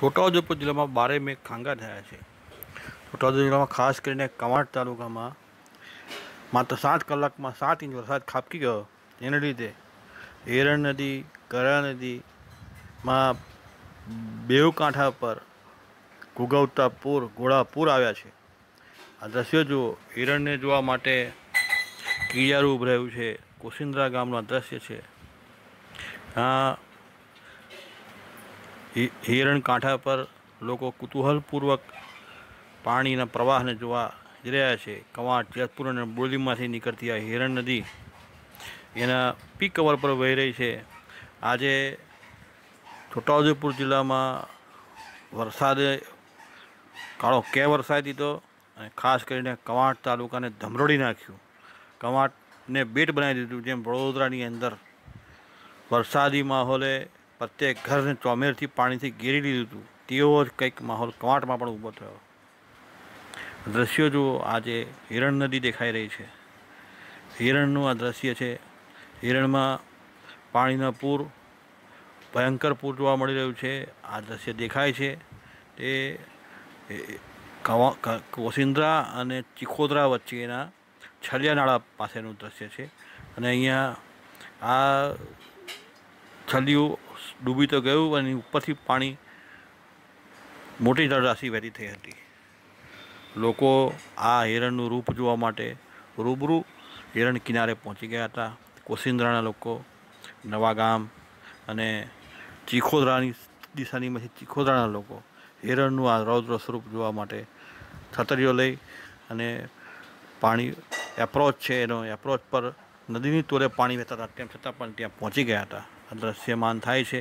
છોટાઉદેપુર જિલ્લામાં બારે મેઘ ખાંગા થયા છે છોટાઉદેપુર જિલ્લામાં ખાસ કરીને કવાંટ તાલુકામાં માત્ર સાત કલાકમાં સાત ઇંચ વરસાદ ખાબકી ગયો એને લીધે એરણ નદી કરા નદીમાં બેઉ કાંઠા પર ઘૂગવતા પૂર ઘોડા પૂર આવ્યા છે આ દ્રશ્યો જુઓ હિરણને જોવા માટે કિયારું ઉભરાયું છે કોશિંદ્રા ગામનું આ દ્રશ્ય છે આ હિરણ કાંઠા પર લોકો કુતૂહલપૂર્વક પાણીના પ્રવાહને જોવા જઈ રહ્યા છે કવાંટ જેતપુર અને બોલીમાંથી નીકળતી આ હિરણ નદી એના પીક કવર પર વહી રહી છે આજે છોટાઉદેપુર જિલ્લામાં વરસાદે કાળો કે વરસાદ દીધો અને ખાસ કરીને કવાંટ તાલુકાને ધમરોડી નાખ્યું કવાંટને બેટ બનાવી દીધું જેમ વડોદરાની અંદર વરસાદી માહોલે પ્રત્યેક ઘરને ચોમેરથી પાણીથી ઘેરી લીધું હતું તેવો જ કંઈક માહોલ કવાંટમાં પણ ઊભો થયો દ્રશ્યો જુઓ આજે હિરણ નદી દેખાઈ રહી છે હિરણનું આ દ્રશ્ય છે હિરણમાં પાણીના પૂર ભયંકર પૂર જોવા મળી રહ્યું છે આ દ્રશ્ય દેખાય છે તે કોસિન્દ્રા અને ચિખોદરા વચ્ચેના છલિયાનાળા પાસેનું દ્રશ્ય છે અને અહીંયા આ છલિયું ડૂબી તો ગયું અને ઉપરથી પાણી મોટી ધડાસી વહેતી થઈ હતી લોકો આ હિરણનું રૂપ જોવા માટે રૂબરૂ હિરણ કિનારે પહોંચી ગયા હતા કોસિંદ્રાના લોકો નવાગામ અને ચીખોદરાની દિશાનીમાંથી ચીખોદરાના લોકો હિરણનું આ રૌદ્ર સ્વરૂપ જોવા માટે છતરીઓ લઈ અને પાણી એપ્રોચ છે એનો એપ્રોચ પર નદીની તોરે પાણી વહેતા હતા તેમ છતાં પણ ત્યાં પહોંચી ગયા હતા દ્રશ્યમાન થાય છે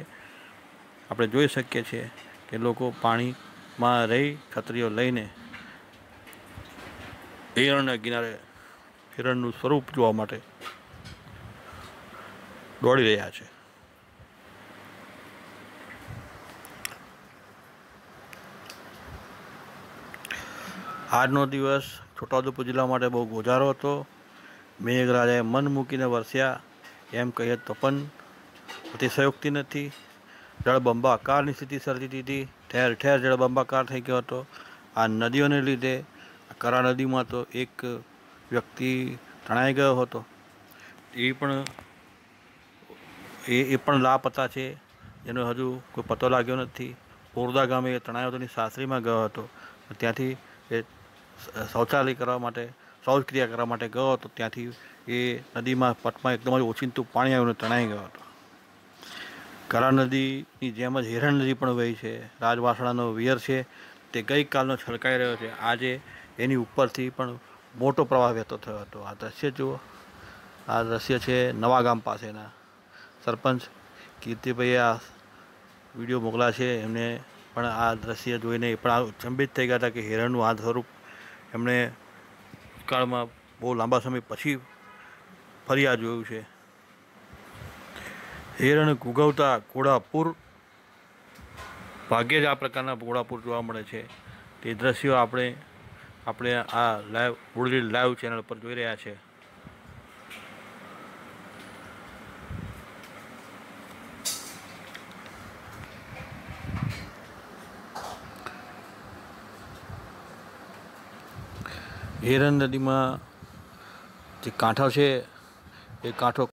આપણે જોઈ શકીએ છીએ કે લોકો પાણીમાં રહી છત્રીઓ લઈને હિરણના કિનારે હિરણનું સ્વરૂપ જોવા માટે દોડી રહ્યા છે આજનો દિવસ છોટાઉદેપુર જિલ્લા માટે બહુ ગોજારો હતો મેઘરાજાએ મન મૂકીને વરસ્યા એમ કહીએ તો પણ અતિશયોક્તિ નથી જળબંબાકારની સ્થિતિ સર્જી દીધી ઠેર ઠેર જળબંબાકાર થઈ ગયો હતો આ નદીઓને લીધે કરા નદીમાં તો એક વ્યક્તિ તણાઈ ગયો હતો એ પણ એ એ પણ લાપતા છે એનો હજુ કોઈ પતો લાગ્યો નથી પોરદા ગામે એ તણાયો હતો સાસરીમાં ગયો હતો ત્યાંથી એ શૌચાલય કરવા માટે શૌચક્રિયા કરવા માટે ગયો હતો ત્યાંથી એ નદીમાં પટમાં એકદમ જ ઓચિંતું પાણી આવ્યું તણાઈ ગયો હતો કરા નદીની જેમ જ હિરણ નદી પણ વહી છે રાજવાસણાનો વિયર છે તે ગઈકાલનો છલકાઈ રહ્યો છે આજે એની ઉપરથી પણ મોટો પ્રવાહ વહેતો થયો હતો આ દ્રશ્ય જુઓ આ દ્રશ્ય છે નવા ગામ પાસેના સરપંચ કીર્તિભાઈએ આ વિડીયો મોકલા છે એમને પણ આ દ્રશ્ય જોઈને એ પણ અચંબિત થઈ ગયા હતા કે હિરણનું આ સ્વરૂપ એમણે કાળમાં બહુ લાંબા સમય પછી ફરી આ જોયું છે હિરણ ઘૂઘવતા ઘોડાપુર ભાગ્યે જ આ પ્રકારના ઘોડાપુર જોવા મળે છે તે દ્રશ્યો આપણે આપણે આ લાઈવ વડલી લાઈવ ચેનલ પર જોઈ રહ્યા છે હિરણ નદીમાં જે કાંઠો છે એ કાંઠો